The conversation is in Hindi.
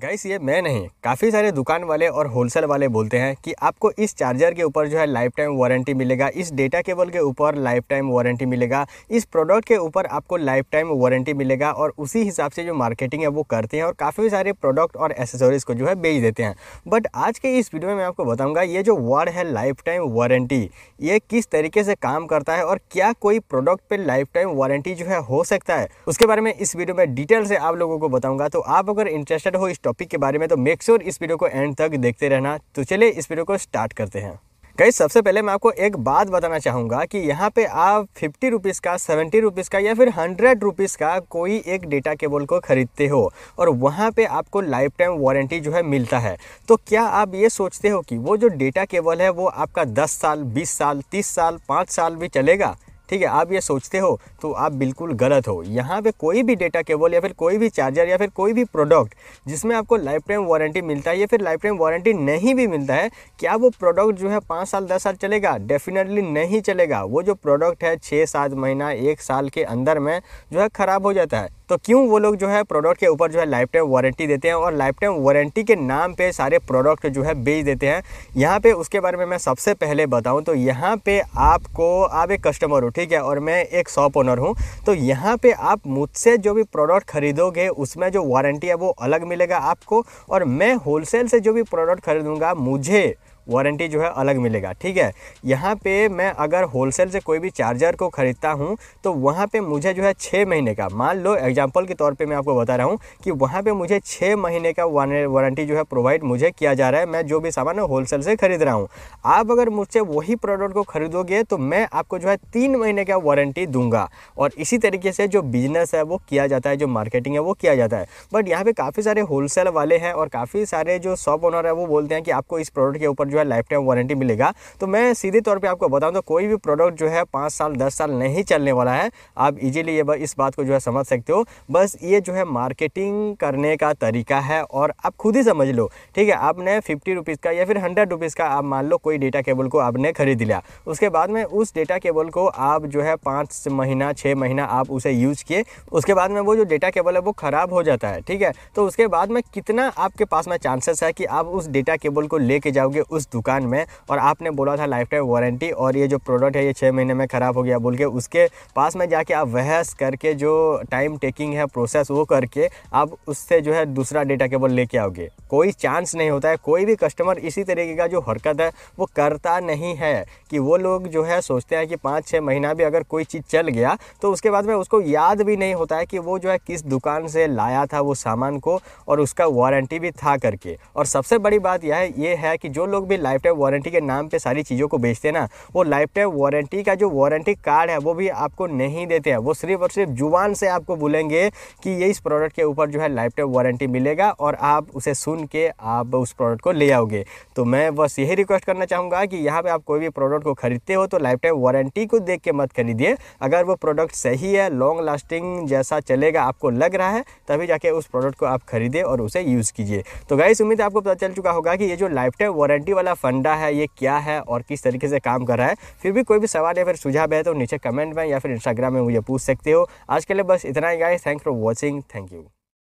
गाइस ये मैं नहीं काफ़ी सारे दुकान वाले और होलसेल वाले बोलते हैं कि आपको इस चार्जर के ऊपर जो है लाइफ टाइम वारंटी मिलेगा इस डेटा केबल के ऊपर लाइफ टाइम वारंटी मिलेगा इस प्रोडक्ट के ऊपर आपको लाइफ टाइम वारंटी मिलेगा और उसी हिसाब से जो मार्केटिंग है वो करते हैं और काफ़ी सारे प्रोडक्ट और एसेसरीज़ को जो है बेच देते हैं बट आज के इस वीडियो में मैं आपको बताऊँगा ये जो वर्ड है लाइफ टाइम वारंटी ये किस तरीके से काम करता है और क्या कोई प्रोडक्ट पर लाइफ टाइम वारंटी जो है हो सकता है उसके बारे में इस वीडियो में डिटेल से आप लोगों को बताऊँगा तो आप अगर इंटरेस्टेड हो इस टॉपिक के बारे में तो मेक श्योर sure इस वीडियो को एंड तक देखते रहना तो चलिए इस वीडियो को स्टार्ट करते हैं कई सबसे पहले मैं आपको एक बात बताना चाहूँगा कि यहाँ पे आप फिफ्टी रुपीज़ का सेवेंटी रुपीज़ का या फिर हंड्रेड रुपीज़ का कोई एक डेटा केबल को ख़रीदते हो और वहाँ पे आपको लाइफ टाइम वारंटी जो है मिलता है तो क्या आप ये सोचते हो कि वो जो डेटा केबल है वो आपका दस साल बीस साल तीस साल पाँच साल भी चलेगा ठीक है आप ये सोचते हो तो आप बिल्कुल गलत हो यहाँ पे कोई भी डेटा केबल या फिर कोई भी चार्जर या फिर कोई भी प्रोडक्ट जिसमें आपको लाइफ टाइम वारंटी मिलता है या फिर लाइफ टाइम वारंटी नहीं भी मिलता है क्या वो प्रोडक्ट जो है पाँच साल दस साल चलेगा डेफिनेटली नहीं चलेगा वो जो प्रोडक्ट है छः सात महीना एक साल के अंदर में जो है ख़राब हो जाता है तो क्यों वो लोग जो है प्रोडक्ट के ऊपर जो है लाइफ टाइम वारंटी देते हैं और लाइफ टाइम वारंटी के नाम पे सारे प्रोडक्ट जो है बेच देते हैं यहाँ पे उसके बारे में मैं सबसे पहले बताऊँ तो यहाँ पे आपको आप एक कस्टमर हो ठीक है और मैं एक शॉप ओनर हूँ तो यहाँ पे आप मुझसे जो भी प्रोडक्ट खरीदोगे उसमें जो वारंटी है वो अलग मिलेगा आपको और मैं होलसेल से जो भी प्रोडक्ट खरीदूँगा मुझे वारंटी जो है अलग मिलेगा ठीक है यहाँ पे मैं अगर होलसेल से कोई भी चार्जर को ख़रीदता हूँ तो वहाँ पे मुझे जो है छः महीने का मान लो एग्जांपल के तौर पे मैं आपको बता रहा हूँ कि वहाँ पे मुझे छः महीने का वारंटी जो है प्रोवाइड मुझे किया जा रहा है मैं जो भी सामान होलसेल से ख़रीद रहा हूँ आप अगर मुझसे वही प्रोडक्ट को ख़रीदोगे तो मैं आपको जो है तीन महीने का वारंटी दूंगा और इसी तरीके से जो बिजनेस है वो किया जाता है जो मार्केटिंग है वो किया जाता है बट यहाँ पर काफ़ी सारे होलसेल वाले हैं और काफ़ी सारे जो शॉप ओनर है वो बोलते हैं कि आपको इस प्रोडक्ट के ऊपर जो है लाइफ टाइम वारंटी मिलेगा तो मैं सीधे तौर पर आपको बताऊँ तो कोई भी प्रोडक्ट जो है पाँच साल दस साल नहीं चलने वाला है आप इजीली ये इस बात को जो है समझ सकते हो बस ये जो है मार्केटिंग करने का तरीका है और आप खुद ही समझ लो ठीक है आपने फिफ्टी रुपीज़ का या फिर हंड्रेड रुपीज़ का आप मान लो कोई डेटा केबल को आपने खरीद लिया उसके बाद में उस डेटा केबल को आप जो है पाँच महीना छः महीना आप उसे यूज़ किए उसके बाद में वो जो डेटा केबल है वो ख़राब हो जाता है ठीक है तो उसके बाद में कितना आपके पास में चांसेस है कि आप उस डेटा केबल को लेके जाओगे उस दुकान में और आपने बोला था लाइफ टाइम वारंटी और ये जो प्रोडक्ट है ये छः महीने में ख़राब हो गया बोल के उसके पास में जाके आप बहस करके जो टाइम टेकिंग है प्रोसेस वो करके आप उससे जो है दूसरा डेटा केबल लेके आओगे कोई चांस नहीं होता है कोई भी कस्टमर इसी तरीके का जो हरकत है वो करता नहीं है कि वो लोग जो है सोचते हैं कि पाँच छः महीना भी अगर कोई चीज़ चल गया तो उसके बाद में उसको याद भी नहीं होता है कि वो जो है किस दुकान से लाया था वो सामान को और उसका वारंटी भी था करके और सबसे बड़ी बात यह है ये है कि जो लोग भी लाइफ टाइम वारंटी के नाम पे सारी चीज़ों को बेचते हैं ना वो लाइफ टाइम वारंटी का जो वारंटी कार्ड है वो भी आपको नहीं देते हैं वो सिर्फ और सिर्फ जुबान से आपको बोलेंगे कि ये इस प्रोडक्ट के ऊपर जो है लाइफ टाइम वारंटी मिलेगा और आप उसे सुन के आप उस प्रोडक्ट को ले आओगे तो मैं बस यही रिक्वेस्ट करना चाहूँगा कि यहाँ पर आप कोई भी प्रोडक्ट को खरीदते हो तो लाइफ टाइम वारंटी को देख के मत खरीदिए अगर वो प्रोडक्ट सही है लॉन्ग लास्टिंग जैसा चलेगा आपको लग रहा है तभी जाके उस प्रोडक्ट को आप खरीदे और उसे यूज़ कीजिए तो गाइस उम्मीद आपको पता चल चुका होगा कि ये जो लाइफ टाइम वारंटी वाला फंडा है ये क्या है और किस तरीके से काम कर रहा है फिर भी कोई भी सवाल या फिर सुझाव है तो नीचे कमेंट में या फिर इंस्टाग्राम में मुझे पूछ सकते हो आज के लिए बस इतना ही guys thank for watching thank you